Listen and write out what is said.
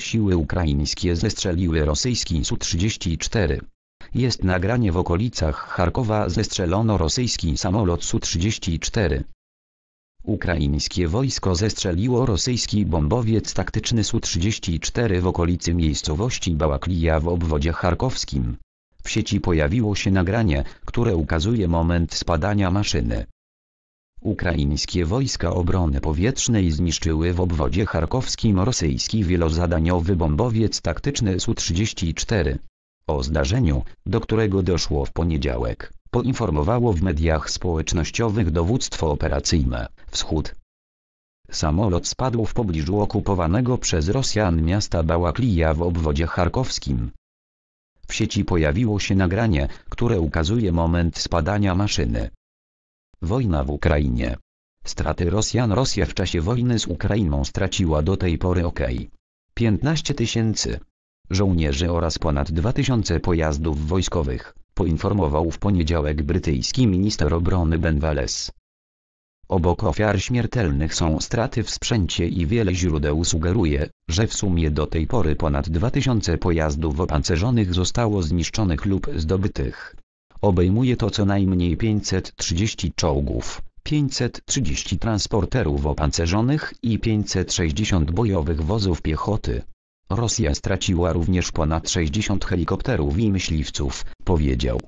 Siły ukraińskie zestrzeliły rosyjski Su-34. Jest nagranie w okolicach Charkowa zestrzelono rosyjski samolot Su-34. Ukraińskie wojsko zestrzeliło rosyjski bombowiec taktyczny Su-34 w okolicy miejscowości Bałaklija w obwodzie charkowskim. W sieci pojawiło się nagranie, które ukazuje moment spadania maszyny. Ukraińskie wojska obrony powietrznej zniszczyły w obwodzie charkowskim rosyjski wielozadaniowy bombowiec taktyczny Su-34. O zdarzeniu, do którego doszło w poniedziałek, poinformowało w mediach społecznościowych dowództwo operacyjne, Wschód. Samolot spadł w pobliżu okupowanego przez Rosjan miasta Bałaklija w obwodzie charkowskim. W sieci pojawiło się nagranie, które ukazuje moment spadania maszyny. Wojna w Ukrainie. Straty Rosjan Rosja w czasie wojny z Ukrainą straciła do tej pory ok. 15 tysięcy żołnierzy oraz ponad 2000 pojazdów wojskowych, poinformował w poniedziałek brytyjski minister obrony Ben Wallace. Obok ofiar śmiertelnych są straty w sprzęcie i wiele źródeł sugeruje, że w sumie do tej pory ponad 2000 pojazdów opancerzonych zostało zniszczonych lub zdobytych. Obejmuje to co najmniej 530 czołgów, 530 transporterów opancerzonych i 560 bojowych wozów piechoty. Rosja straciła również ponad 60 helikopterów i myśliwców, powiedział.